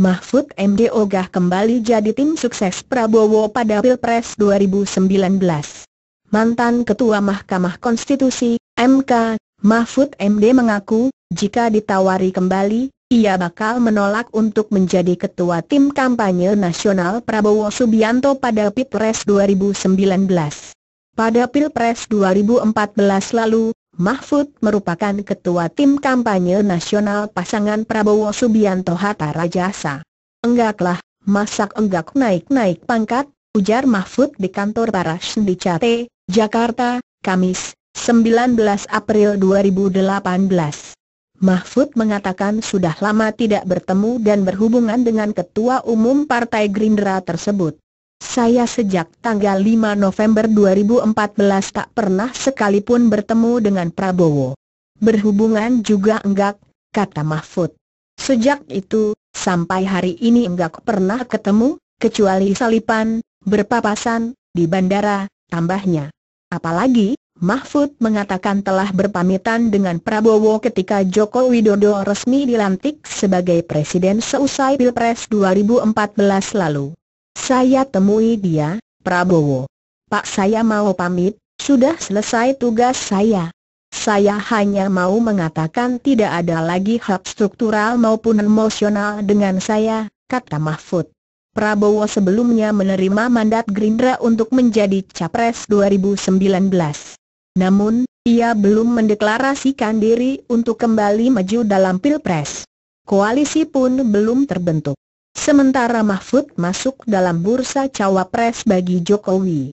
Mahfud MD Ogah kembali jadi tim sukses Prabowo pada Pilpres 2019. Mantan Ketua Mahkamah Konstitusi, MK, Mahfud MD mengaku, jika ditawari kembali, ia bakal menolak untuk menjadi ketua tim kampanye nasional Prabowo Subianto pada Pilpres 2019. Pada Pilpres 2014 lalu, Mahfud merupakan ketua tim kampanye nasional pasangan Prabowo Subianto Hatta Rajasa. Enggaklah, masak enggak naik-naik pangkat, ujar Mahfud di kantor Baras Cate, Jakarta, Kamis, 19 April 2018. Mahfud mengatakan sudah lama tidak bertemu dan berhubungan dengan Ketua Umum Partai Gerindra tersebut. Saya sejak tanggal 5 November 2014 tak pernah sekalipun bertemu dengan Prabowo. Berhubungan juga enggak, kata Mahfud. Sejak itu, sampai hari ini enggak pernah ketemu, kecuali salipan, berpapasan, di bandara, tambahnya. Apalagi, Mahfud mengatakan telah berpamitan dengan Prabowo ketika Joko Widodo resmi dilantik sebagai presiden seusai Pilpres 2014 lalu. Saya temui dia, Prabowo. Pak saya mau pamit, sudah selesai tugas saya. Saya hanya mau mengatakan tidak ada lagi hak struktural maupun emosional dengan saya, kata Mahfud. Prabowo sebelumnya menerima mandat Gerindra untuk menjadi Capres 2019. Namun, ia belum mendeklarasikan diri untuk kembali maju dalam Pilpres. Koalisi pun belum terbentuk. Sementara Mahfud masuk dalam bursa cawapres bagi Jokowi.